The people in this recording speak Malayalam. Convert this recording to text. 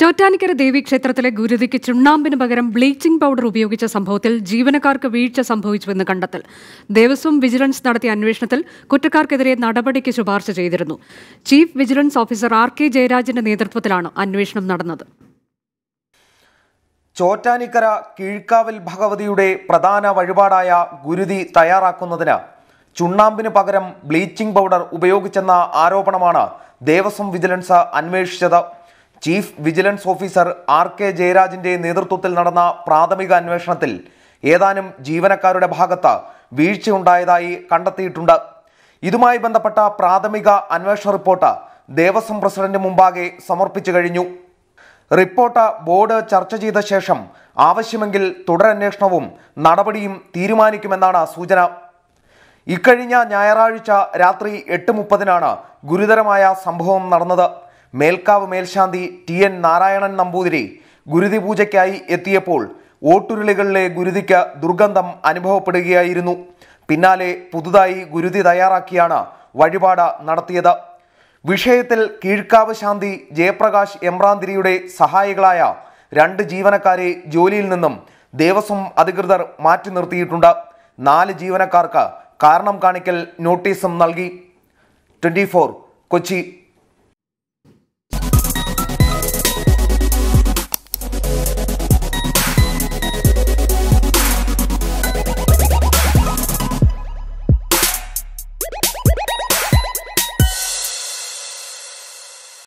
ചോറ്റാനിക്കര ദേവീക്ഷേത്രത്തിലെ ഗുരുതിക്ക് ചുണ്ണാമ്പിന് പകരം ബ്ലീച്ചിംഗ് പൗഡർ ഉപയോഗിച്ച സംഭവത്തിൽ ജീവനക്കാർക്ക് വീഴ്ച സംഭവിച്ചുവെന്ന് കണ്ടെത്തൽ ദേവസ്വം വിജിലൻസ് നടത്തിയ അന്വേഷണത്തിൽ കുറ്റക്കാർക്കെതിരെ നടപടിക്ക് ശുപാർശ ചെയ്തിരുന്നു chief vigilance officer R K ജയരാജന്റെ നേതൃത്വത്തിലാണ് അന്വേഷണം നടന്നത് ചോറ്റാനിക്കര കീഴ്ക്കാവിൽ ഭഗവതിയുടെ പ്രധാന വഴിപാടായ ഗുരുതി തയ്യാറാക്കുന്നതിന് ചുണ്ണാമ്പിന് പകരം ബ്ലീച്ചിംഗ് പൗഡർ ഉപയോഗിച്ചെന്ന ആരോപണമാണ് ദേവസ്വം വിജിലൻസ് അന്വേഷിച്ചത് chief vigilance officer R K ജയരാജിന്റെ നേതൃത്വത്തിൽ നടന്ന പ്രാഥമിക അന്വേഷണത്തിൽ ഏതാനും ജീവനക്കാരുടെ ഭാഗത്ത് വീഴ്ചയുണ്ടായതായി കണ്ടെത്തിയിട്ടുണ്ട് ഇതുമായി ബന്ധപ്പെട്ട പ്രാഥമിക അന്വേഷണ റിപ്പോർട്ട് ദേവസ്വം പ്രസിഡന്റ് മുമ്പാകെ സമർപ്പിച്ചു കഴിഞ്ഞു റിപ്പോർട്ട് ബോർഡ് ചർച്ച ചെയ്ത ശേഷം ആവശ്യമെങ്കിൽ തുടരന്വേഷണവും നടപടിയും തീരുമാനിക്കുമെന്നാണ് സൂചന ഇക്കഴിഞ്ഞ ഞായറാഴ്ച രാത്രി എട്ട് മുപ്പതിനാണ് ഗുരുതരമായ സംഭവം നടന്നത് മേൽക്കാവ് മേൽശാന്തി ടി എൻ നാരായണൻ നമ്പൂതിരി ഗുരുതി പൂജയ്ക്കായി എത്തിയപ്പോൾ ഓട്ടുരുളികളിലെ ഗുരുതിക്ക് ദുർഗന്ധം അനുഭവപ്പെടുകയായിരുന്നു പിന്നാലെ പുതുതായി ഗുരുതി തയ്യാറാക്കിയാണ് വഴിപാട് നടത്തിയത് വിഷയത്തിൽ കീഴ്ക്കാവ് ശാന്തി ജയപ്രകാശ് എമ്രാന്തിരിയുടെ സഹായികളായ രണ്ട് ജീവനക്കാരെ ജോലിയിൽ നിന്നും ദേവസ്വം അധികൃതർ മാറ്റി നിർത്തിയിട്ടുണ്ട് നാല് ജീവനക്കാർക്ക് കാരണം കാണിക്കൽ നോട്ടീസും നൽകി ട്വൻറ്റി കൊച്ചി